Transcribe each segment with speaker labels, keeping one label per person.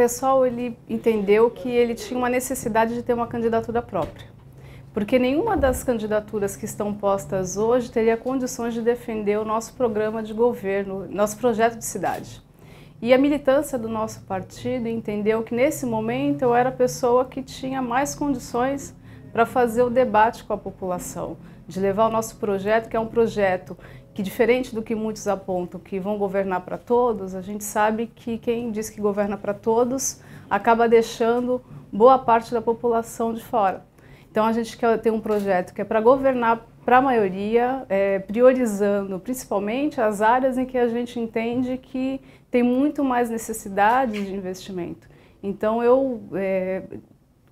Speaker 1: pessoal ele entendeu que ele tinha uma necessidade de ter uma candidatura própria, porque nenhuma das candidaturas que estão postas hoje teria condições de defender o nosso programa de governo, nosso projeto de cidade. E a militância do nosso partido entendeu que nesse momento eu era a pessoa que tinha mais condições para fazer o debate com a população, de levar o nosso projeto, que é um projeto que diferente do que muitos apontam, que vão governar para todos, a gente sabe que quem diz que governa para todos acaba deixando boa parte da população de fora. Então a gente quer ter um projeto que é para governar para a maioria, é, priorizando principalmente as áreas em que a gente entende que tem muito mais necessidade de investimento. Então eu é,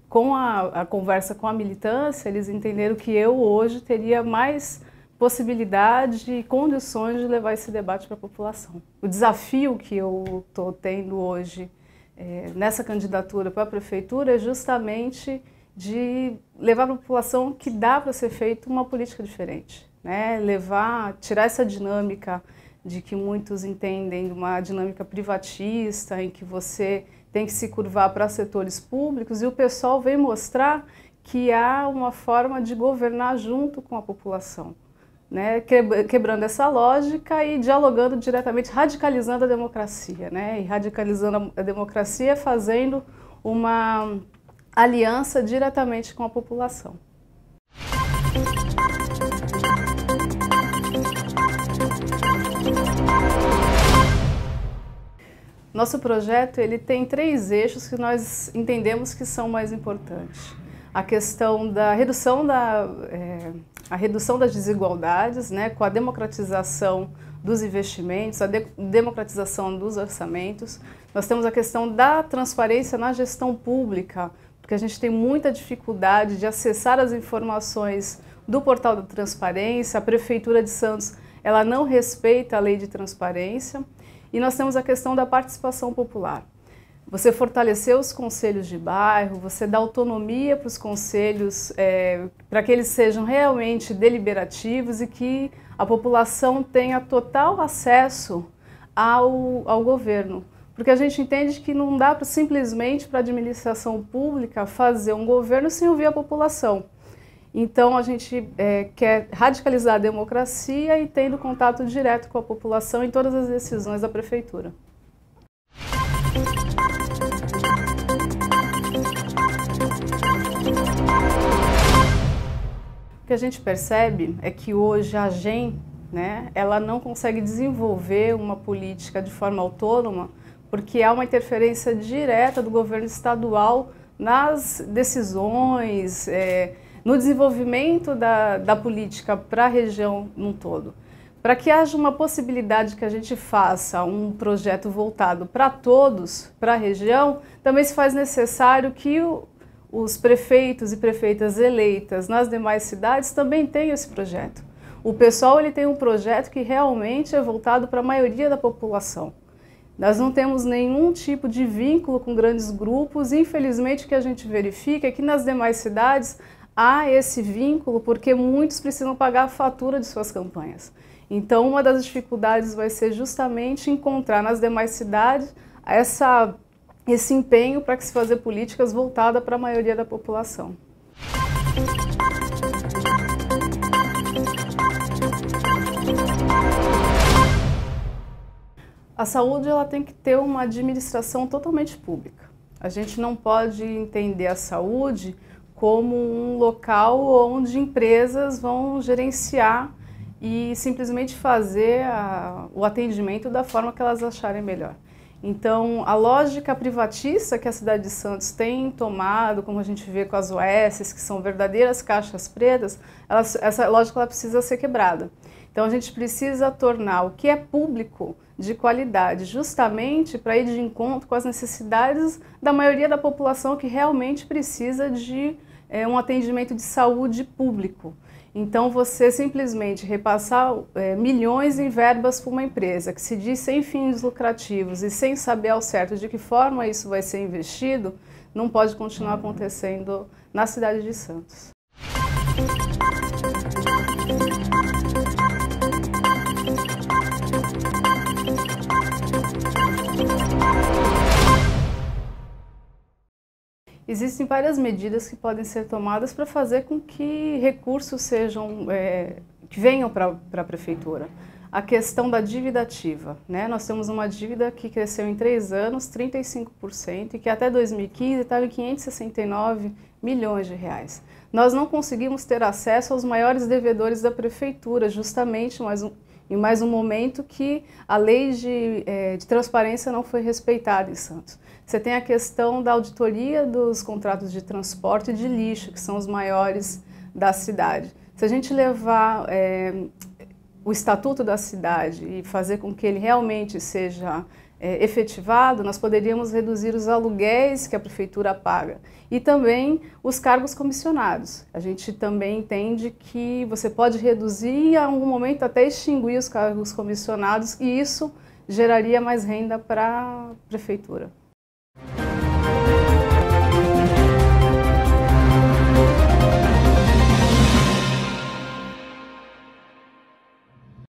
Speaker 1: com a, a, conversa com a militância, eles entenderam que eu hoje teria mais possibilidade e condições de levar esse debate para a população. O desafio que eu estou tendo hoje é, nessa candidatura para a prefeitura é justamente de levar para a população que dá para ser feito uma política diferente, né? Levar, tirar essa dinâmica de que muitos entendem uma dinâmica privatista em que você tem que se curvar para setores públicos e o pessoal vem mostrar que há uma forma de governar junto com a população né, quebrando essa lógica e dialogando diretamente, radicalizando a democracia. Né, e radicalizando a democracia fazendo uma aliança diretamente com a população. Nosso projeto ele tem três eixos que nós entendemos que são mais importantes. A questão da redução da, é, a redução das desigualdades, né, com a democratização dos investimentos, a de democratização dos orçamentos. Nós temos a questão da transparência na gestão pública, porque a gente tem muita dificuldade de acessar as informações do portal da transparência. A prefeitura de Santos, ela não respeita a lei de transparência. E nós temos a questão da participação popular. Você fortaleceu os conselhos de bairro, você dá autonomia para os conselhos, é, para que eles sejam realmente deliberativos e que a população tenha total acesso ao, ao governo. Porque a gente entende que não dá pra, simplesmente para a administração pública fazer um governo sem ouvir a população. Então a gente é, quer radicalizar a democracia e tendo contato direto com a população em todas as decisões da prefeitura. que a gente percebe é que hoje a GEM, né, ela não consegue desenvolver uma política de forma autônoma, porque há uma interferência direta do governo estadual nas decisões, é, no desenvolvimento da, da política para a região num todo. Para que haja uma possibilidade que a gente faça um projeto voltado para todos, para a região, também se faz necessário que o, os prefeitos e prefeitas eleitas nas demais cidades também têm esse projeto. O pessoal ele tem um projeto que realmente é voltado para a maioria da população. Nós não temos nenhum tipo de vínculo com grandes grupos. Infelizmente, o que a gente verifica é que nas demais cidades há esse vínculo porque muitos precisam pagar a fatura de suas campanhas. Então, uma das dificuldades vai ser justamente encontrar nas demais cidades essa esse empenho para que se fazer políticas voltadas para a maioria da população. A saúde ela tem que ter uma administração totalmente pública. A gente não pode entender a saúde como um local onde empresas vão gerenciar e simplesmente fazer a, o atendimento da forma que elas acharem melhor. Então, a lógica privatista que a cidade de Santos tem tomado, como a gente vê com as OS, que são verdadeiras caixas pretas, ela, essa lógica ela precisa ser quebrada. Então a gente precisa tornar o que é público de qualidade, justamente para ir de encontro com as necessidades da maioria da população que realmente precisa de é, um atendimento de saúde público. Então, você simplesmente repassar é, milhões em verbas para uma empresa que se diz sem fins lucrativos e sem saber ao certo de que forma isso vai ser investido, não pode continuar uhum. acontecendo na cidade de Santos. Existem várias medidas que podem ser tomadas para fazer com que recursos sejam é, que venham para a prefeitura. A questão da dívida ativa, né? Nós temos uma dívida que cresceu em três anos 35% e que até 2015 estava em 569 milhões de reais. Nós não conseguimos ter acesso aos maiores devedores da prefeitura, justamente mais um, em mais um momento que a lei de, é, de transparência não foi respeitada em Santos. Você tem a questão da auditoria dos contratos de transporte de lixo, que são os maiores da cidade. Se a gente levar é, o estatuto da cidade e fazer com que ele realmente seja é, efetivado, nós poderíamos reduzir os aluguéis que a prefeitura paga e também os cargos comissionados. A gente também entende que você pode reduzir e, a algum momento, até extinguir os cargos comissionados e isso geraria mais renda para a prefeitura.